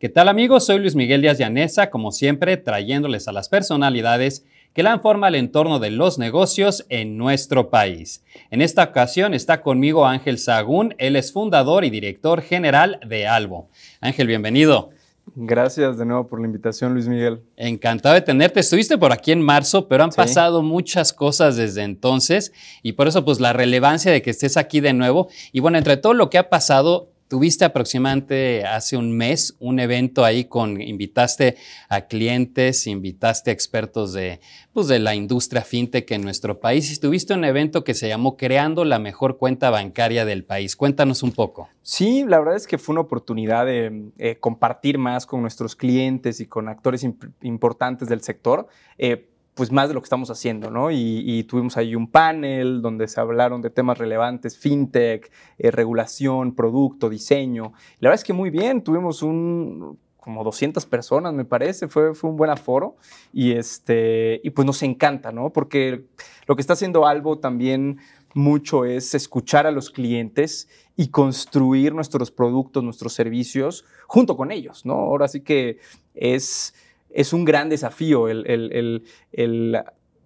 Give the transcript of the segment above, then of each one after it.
¿Qué tal amigos? Soy Luis Miguel Díaz Llanesa, como siempre, trayéndoles a las personalidades que dan forma al entorno de los negocios en nuestro país. En esta ocasión está conmigo Ángel Sagún, él es fundador y director general de Albo. Ángel, bienvenido. Gracias de nuevo por la invitación, Luis Miguel. Encantado de tenerte. Estuviste por aquí en marzo, pero han pasado muchas cosas desde entonces y por eso pues la relevancia de que estés aquí de nuevo. Y bueno, entre todo lo que ha pasado, Tuviste aproximadamente hace un mes un evento ahí con, invitaste a clientes, invitaste a expertos de, pues de la industria fintech en nuestro país y tuviste un evento que se llamó Creando la mejor cuenta bancaria del país. Cuéntanos un poco. Sí, la verdad es que fue una oportunidad de eh, compartir más con nuestros clientes y con actores importantes del sector. Eh, pues más de lo que estamos haciendo, ¿no? Y, tuvimos ahí un panel donde se hablaron de temas relevantes, fintech, eh, regulación, producto, diseño. La verdad es que muy bien, tuvimos un como 200 personas, me parece, fue, fue un buen aforo y, este, y pues nos encanta, ¿no? Porque lo que está haciendo Albo también mucho es escuchar a los clientes y construir nuestros productos, nuestros servicios junto con ellos, ¿no? Ahora sí que es es un gran desafío el,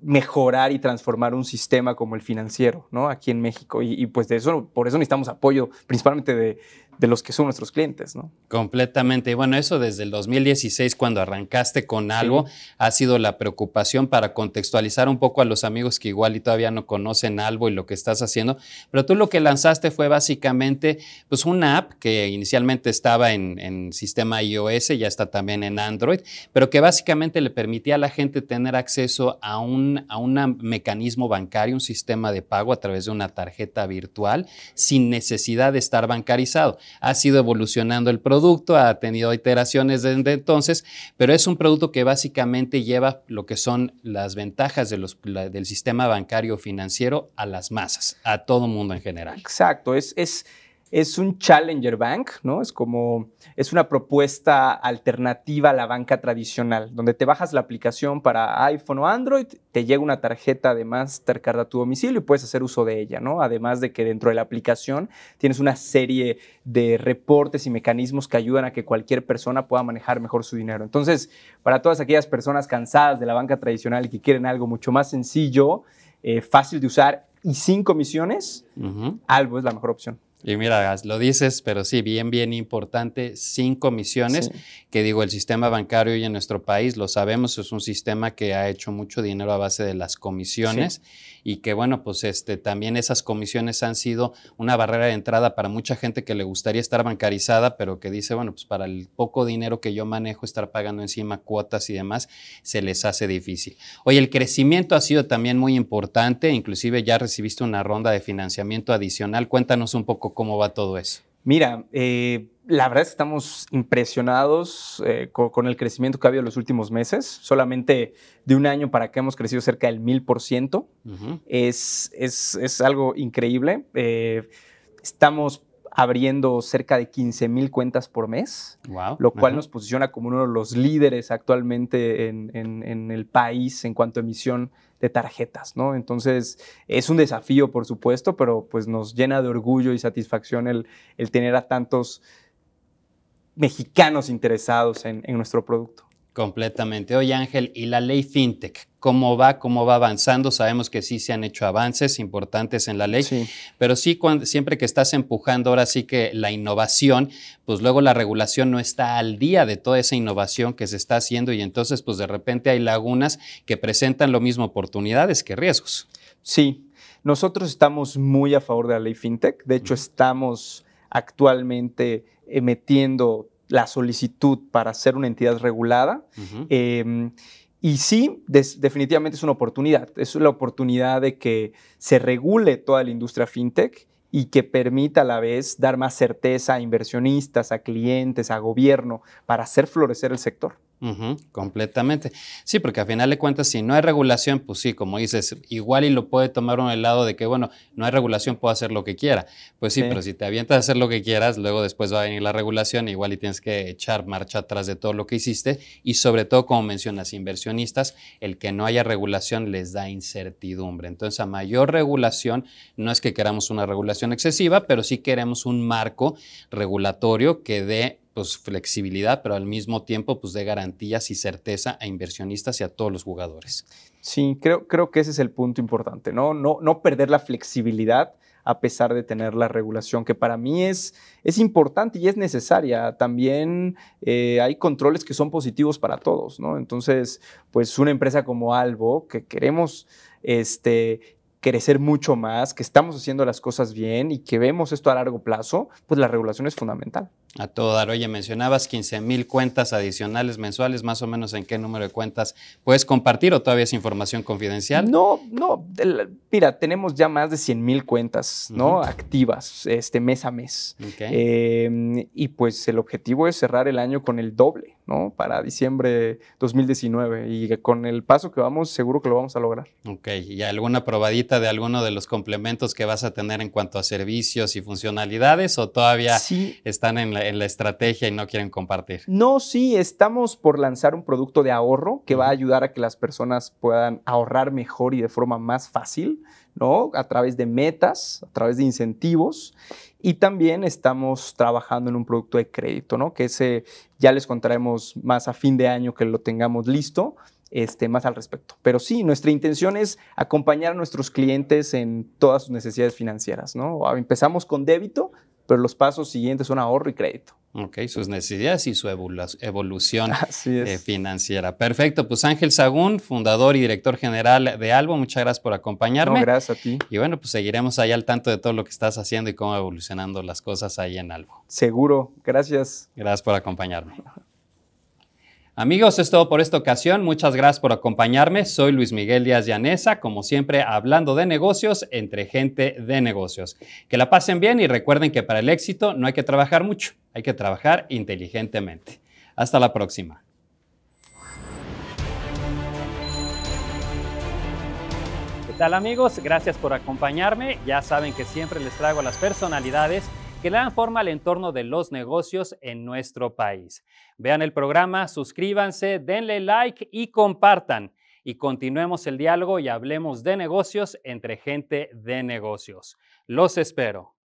mejorar y transformar un sistema como el financiero, ¿no? Aquí en México. Y, y pues de eso, por eso necesitamos apoyo, principalmente de, de los que son nuestros clientes, ¿no? Completamente. Y bueno, eso desde el 2016, cuando arrancaste con algo, ha sido la preocupación para contextualizar un poco a los amigos que igual y todavía no conocen algo y lo que estás haciendo. Pero tú lo que lanzaste fue básicamente, pues, una app que inicialmente estaba en, sistema iOS, ya está también en Android, pero que básicamente le permitía a la gente tener acceso a un mecanismo bancario, un sistema de pago a través de una tarjeta virtual, sin necesidad de estar bancarizado ha sido evolucionando el producto, ha tenido iteraciones desde entonces, pero es un producto que básicamente lleva lo que son las ventajas de los, del sistema bancario financiero a las masas, a todo mundo en general. Exacto, es, es es un challenger bank, ¿no? Es como, es una propuesta alternativa a la banca tradicional, donde te bajas la aplicación para iPhone o Android, te llega una tarjeta de Mastercard a tu domicilio y puedes hacer uso de ella, ¿no? Además de que dentro de la aplicación tienes una serie de reportes y mecanismos que ayudan a que cualquier persona pueda manejar mejor su dinero. Entonces, para todas aquellas personas cansadas de la banca tradicional y que quieren algo mucho más sencillo, eh, fácil de usar y sin comisiones, algo es la mejor opción. Y mira, lo dices, pero sí, bien, bien importante, sin comisiones, que digo, el sistema bancario hoy en nuestro país, lo sabemos, es un sistema que ha hecho mucho dinero a base de las comisiones y que bueno, pues este, también esas comisiones han sido una barrera de entrada para mucha gente que le gustaría estar bancarizada, pero que dice, bueno, pues para el poco dinero que yo manejo, estar pagando encima cuotas y demás, se les hace difícil. Oye, el crecimiento ha sido también muy importante, inclusive ya recibiste una ronda de financiamiento adicional, cuéntanos un poco cómo va todo eso. Mira, eh, la verdad es que estamos impresionados eh, con, el crecimiento que ha habido en los últimos meses. Solamente de un año para acá hemos crecido cerca del mil por ciento es, algo increíble. Eh, estamos abriendo cerca de 15 mil cuentas por mes, lo cual nos posiciona como uno de los líderes actualmente en, el país en cuanto a emisión de tarjetas, ¿no? Entonces, es un desafío, por supuesto, pero pues nos llena de orgullo y satisfacción el, tener a tantos mexicanos interesados en nuestro producto. Completamente. Oye Ángel, ¿y la ley FinTech? ¿Cómo va? ¿Cómo va avanzando? Sabemos que sí se han hecho avances importantes en la ley, pero sí siempre que estás empujando ahora sí que la innovación, pues luego la regulación no está al día de toda esa innovación que se está haciendo y entonces pues de repente hay lagunas que presentan lo mismo oportunidades que riesgos. Sí, nosotros estamos muy a favor de la ley FinTech, de hecho estamos actualmente eh, metiendo la solicitud para ser una entidad regulada. Em, y sí, definitivamente es una oportunidad. Es la oportunidad de que se regule toda la industria fintech y que permita a la vez dar más certeza a inversionistas, a clientes, a gobierno, para hacer florecer el sector completamente. Sí, porque a final de cuentas, si no hay regulación, pues sí, como dices, igual y lo puede tomar un lado de que, bueno, no hay regulación, puedo hacer lo que quiera. Pues sí, sí, pero si te avientas a hacer lo que quieras, luego después va a venir la regulación, igual y tienes que echar marcha atrás de todo lo que hiciste. Y sobre todo, como mencionas, inversionistas, el que no haya regulación les da incertidumbre. Entonces, a mayor regulación, no es que queramos una regulación excesiva, pero sí queremos un marco regulatorio que dé pues, flexibilidad, pero al mismo tiempo pues, de garantías y certeza a inversionistas y a todos los jugadores. Sí, creo, creo que ese es el punto importante, ¿no? No, no perder la flexibilidad a pesar de tener la regulación, que para mí es, es importante y es necesaria. También eh, hay controles que son positivos para todos, ¿no? Entonces, pues una empresa como Albo, que queremos este, crecer mucho más, que estamos haciendo las cosas bien y que vemos esto a largo plazo, pues la regulación es fundamental. A todo dar. Oye, mencionabas 15 mil cuentas adicionales mensuales, más o menos en qué número de cuentas puedes compartir o todavía es información confidencial? No, no. Mira, tenemos ya más de cien mil cuentas, ¿no? Activas, este, mes a mes. Em, y pues el objetivo es cerrar el año con el doble. ¿no? Para diciembre 2019 y con el paso que vamos seguro que lo vamos a lograr. Ok, y alguna probadita de alguno de los complementos que vas a tener en cuanto a servicios y funcionalidades o todavía están en la, estrategia y no quieren compartir? No, sí, estamos por lanzar un producto de ahorro que va a ayudar a que las personas puedan ahorrar mejor y de forma más fácil, ¿no? A través de metas, a través de incentivos y también estamos trabajando en un producto de crédito, ¿no? Que ese ya les contaremos más a fin de año que lo tengamos listo, este, más al respecto. Pero sí, nuestra intención es acompañar a nuestros clientes en todas sus necesidades financieras, ¿no? Empezamos con débito, pero los pasos siguientes son ahorro y crédito. Ok, sus necesidades y su evolución eh, financiera. Perfecto, pues Ángel Sagún, fundador y director general de Albo, muchas gracias por acompañarme. No, gracias a ti. Y bueno, pues seguiremos ahí al tanto de todo lo que estás haciendo y cómo evolucionando las cosas ahí en Albo. Seguro, gracias. Gracias por acompañarme. Amigos, es todo por esta ocasión. Muchas gracias por acompañarme. Soy Luis Miguel Díaz Llanesa, como siempre, hablando de negocios entre gente de negocios. Que la pasen bien y recuerden que para el éxito no hay que trabajar mucho, hay que trabajar inteligentemente. Hasta la próxima. ¿Qué tal amigos? Gracias por acompañarme. Ya saben que siempre les traigo las personalidades que le dan forma al entorno de los negocios en nuestro país. Vean el programa, suscríbanse, denle like y compartan. Y continuemos el diálogo y hablemos de negocios entre gente de negocios. Los espero.